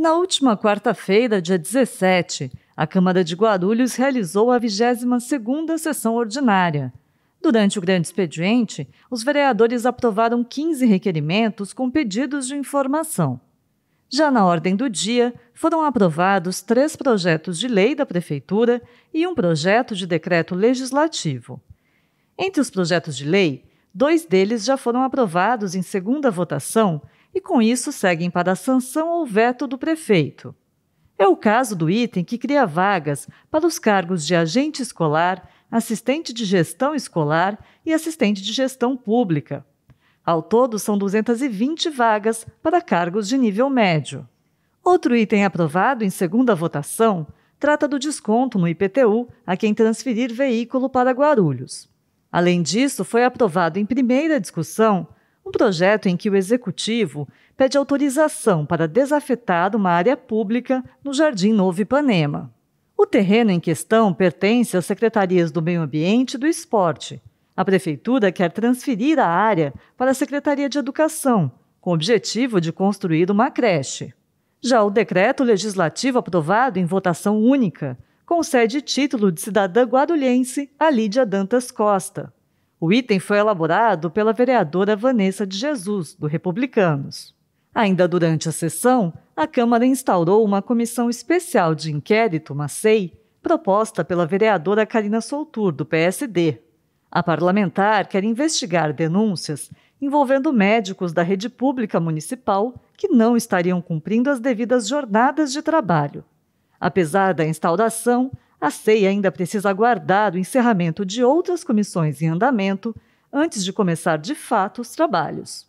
Na última quarta-feira, dia 17, a Câmara de Guarulhos realizou a 22ª sessão ordinária. Durante o grande expediente, os vereadores aprovaram 15 requerimentos com pedidos de informação. Já na ordem do dia, foram aprovados três projetos de lei da Prefeitura e um projeto de decreto legislativo. Entre os projetos de lei, dois deles já foram aprovados em segunda votação com isso seguem para a sanção ou veto do prefeito. É o caso do item que cria vagas para os cargos de agente escolar, assistente de gestão escolar e assistente de gestão pública. Ao todo, são 220 vagas para cargos de nível médio. Outro item aprovado em segunda votação trata do desconto no IPTU a quem transferir veículo para Guarulhos. Além disso, foi aprovado em primeira discussão um projeto em que o executivo pede autorização para desafetar uma área pública no Jardim Novo Ipanema. O terreno em questão pertence às secretarias do Meio Ambiente e do Esporte. A prefeitura quer transferir a área para a Secretaria de Educação, com o objetivo de construir uma creche. Já o decreto legislativo aprovado em votação única concede título de cidadã guarulhense a Lídia Dantas Costa. O item foi elaborado pela vereadora Vanessa de Jesus, do Republicanos. Ainda durante a sessão, a Câmara instaurou uma comissão especial de inquérito, MACEI, proposta pela vereadora Karina Soltur, do PSD. A parlamentar quer investigar denúncias envolvendo médicos da rede pública municipal que não estariam cumprindo as devidas jornadas de trabalho. Apesar da instauração, a CEI ainda precisa aguardar o encerramento de outras comissões em andamento antes de começar de fato os trabalhos.